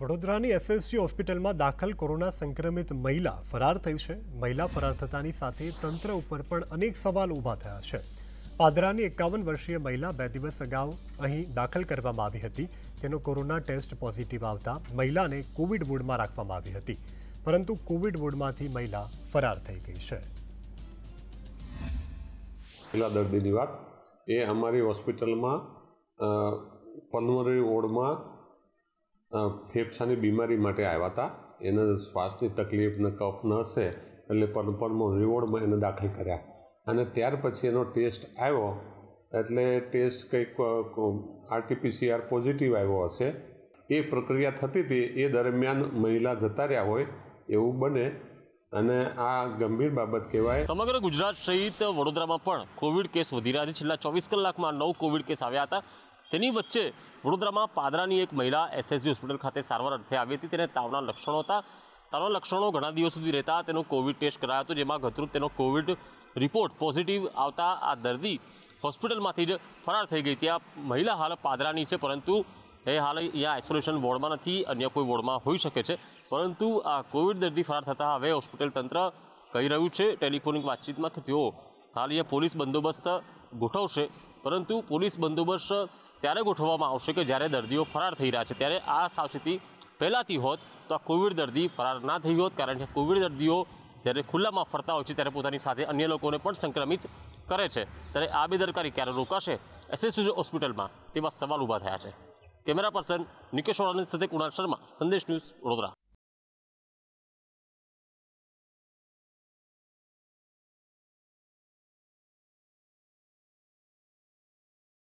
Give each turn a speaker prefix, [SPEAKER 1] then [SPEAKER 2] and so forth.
[SPEAKER 1] વડોદરાની એસએસજી હોસ્પિટલમાં દાખલ કોરોના સંક્રમિત મહિલા ફરાર થઈ છે મહિલા ફરાર થતાની સાથે તંત્ર ઉપર પણ અનેક સવાલ ઊભા થયા છે પાદરાની એકાવન વર્ષીય મહિલા બે દિવસ અગાઉ અહીં દાખલ કરવામાં આવી હતી તેનો કોરોના ટેસ્ટ પોઝિટિવ આવતા મહિલાને કોવિડ વોર્ડમાં રાખવામાં આવી હતી પરંતુ કોવિડ વોર્ડમાંથી મહિલા ફરાર થઈ ગઈ છે
[SPEAKER 2] પેલા દર્દીની વાત એ અમારી હોસ્પિટલમાં પલ્મોનરી વોર્ડમાં ફેફસાની બીમારી માટે આવ્યા હતા એને શ્વાસની તકલીફ ને કફ ન હશે એટલે પરપરમાં રિવોર્ડમાં એને દાખલ કર્યા અને ત્યાર પછી એનો ટેસ્ટ આવ્યો એટલે ટેસ્ટ કંઈક આરટીપીસીઆર પોઝિટિવ આવ્યો હશે એ પ્રક્રિયા થતી હતી એ દરમિયાન મહિલા જતા રહ્યા હોય એવું બને અને આ ગંભીર બાબત કહેવાય
[SPEAKER 3] સમગ્ર ગુજરાત સહિત વડોદરામાં પણ કોવિડ કેસ વધી રહ્યા છે છેલ્લા ચોવીસ કલાકમાં નવ કોવિડ કેસ આવ્યા હતા તેની વચ્ચે વડોદરામાં પાદરાની એક મહિલા એસએસજી હોસ્પિટલ ખાતે સારવાર અર્થે આવી હતી તેને તાવના લક્ષણો હતા તાવના લક્ષણો ઘણા દિવસ સુધી રહેતા તેનો કોવિડ ટેસ્ટ કરાયો હતો જેમાં ગતરૂપ તેનો કોવિડ રિપોર્ટ પોઝિટિવ આવતા આ દર્દી હોસ્પિટલમાંથી જ ફરાર થઈ ગઈ હતી આ મહિલા હાલ પાદરાની છે પરંતુ એ હાલ અહીંયા આઇસોલેશન વોર્ડમાં નથી અન્ય કોઈ વોર્ડમાં હોઈ શકે છે પરંતુ આ કોવિડ દર્દી ફરાર થતાં હવે હોસ્પિટલ તંત્ર કહી રહ્યું છે ટેલિફોનિક વાતચીતમાં કે તેઓ હાલ અહીંયા પોલીસ બંદોબસ્ત ગોઠવશે પરંતુ પોલીસ બંદોબસ્ત ત્યારે ગોઠવવામાં આવશે કે જ્યારે દર્દીઓ ફરાર થઈ રહ્યા છે ત્યારે આ સાવચેતી પહેલાંથી હોત તો આ કોવિડ દર્દી ફરાર ના થઈ હોત કારણ કે કોવિડ દર્દીઓ જ્યારે ખુલ્લામાં ફરતા હોય છે ત્યારે પોતાની સાથે અન્ય લોકોને પણ સંક્રમિત કરે છે ત્યારે આ બેદરકારી ક્યારે રોકાશે એસએસયુ હોસ્પિટલમાં તેવા સવાલ ઊભા થયા છે કેમેરા પર્સન નિકેશ સાથે કુણાલ શર્મા
[SPEAKER 1] સંદેશ ન્યૂઝ વડોદરા